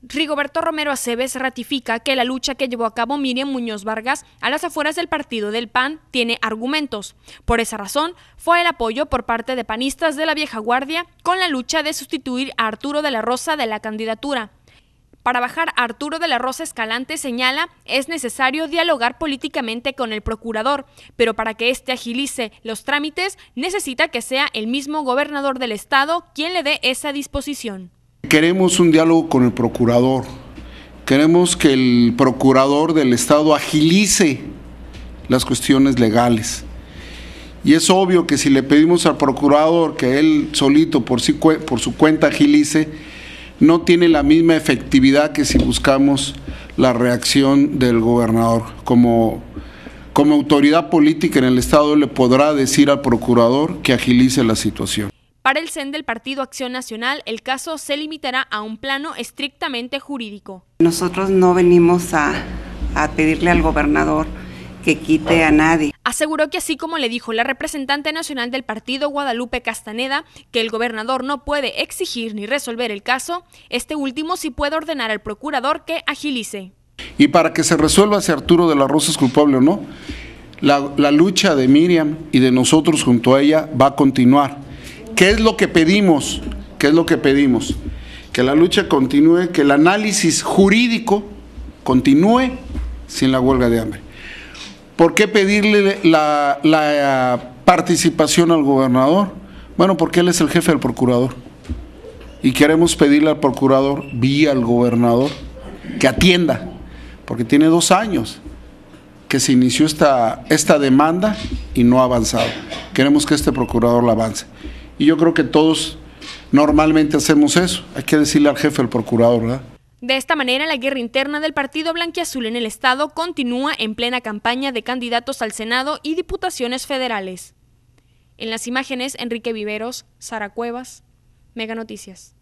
Rigoberto Romero Aceves ratifica que la lucha que llevó a cabo Miriam Muñoz Vargas a las afueras del partido del PAN tiene argumentos. Por esa razón, fue el apoyo por parte de panistas de la vieja guardia con la lucha de sustituir a Arturo de la Rosa de la candidatura. Para bajar a Arturo de la Rosa Escalante señala es necesario dialogar políticamente con el procurador, pero para que éste agilice los trámites necesita que sea el mismo gobernador del estado quien le dé esa disposición. Queremos un diálogo con el procurador. Queremos que el procurador del Estado agilice las cuestiones legales. Y es obvio que si le pedimos al procurador que él solito por, su cuenta agilice, no tiene la misma efectividad que si buscamos la reacción del gobernador. como autoridad política en el Estado le podrá decir al procurador que agilice la situación. Para el CEN del Partido Acción Nacional, el caso se limitará a un plano estrictamente jurídico. Nosotros no venimos a, pedirle al gobernador que quite a nadie. Aseguró que así como le dijo la representante nacional del partido Guadalupe Castaneda, que el gobernador no puede exigir ni resolver el caso, este último sí puede ordenar al procurador que agilice. Y para que se resuelva si Arturo de la Rosa es culpable o no, la lucha de Miriam y de nosotros junto a ella va a continuar. ¿Qué es lo que pedimos? ¿Qué es lo que pedimos? Que la lucha continúe, que el análisis jurídico continúe sin la huelga de hambre. ¿Por qué pedirle la, participación al gobernador? Bueno, porque él es el jefe del procurador. Y queremos pedirle al procurador, vía al gobernador, que atienda, porque tiene dos años que se inició esta, esta demanda y no ha avanzado. Queremos que este procurador la avance. Y yo creo que todos normalmente hacemos eso. Hay que decirle al jefe, al procurador, ¿verdad? De esta manera, la guerra interna del Partido Blanquiazul en el Estado continúa en plena campaña de candidatos al Senado y diputaciones federales. En las imágenes, Enrique Viveros, Sara Cuevas, Mega Noticias.